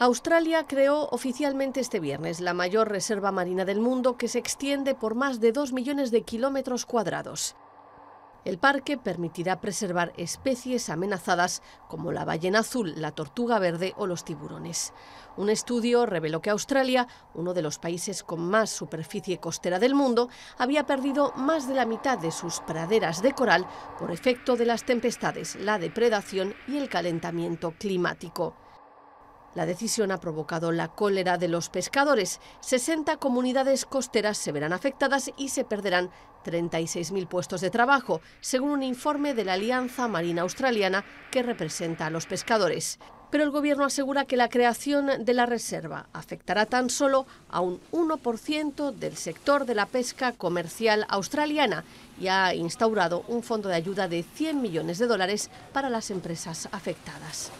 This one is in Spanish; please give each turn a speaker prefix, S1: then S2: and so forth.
S1: Australia creó oficialmente este viernes la mayor reserva marina del mundo que se extiende por más de 2 millones de kilómetros cuadrados. El parque permitirá preservar especies amenazadas como la ballena azul, la tortuga verde o los tiburones. Un estudio reveló que Australia, uno de los países con más superficie costera del mundo, había perdido más de la mitad de sus praderas de coral por efecto de las tempestades, la depredación y el calentamiento climático. La decisión ha provocado la cólera de los pescadores. 60 comunidades costeras se verán afectadas y se perderán 36.000 puestos de trabajo, según un informe de la Alianza Marina Australiana que representa a los pescadores. Pero el Gobierno asegura que la creación de la reserva afectará tan solo a un 1% del sector de la pesca comercial australiana y ha instaurado un fondo de ayuda de 100 millones de dólares para las empresas afectadas.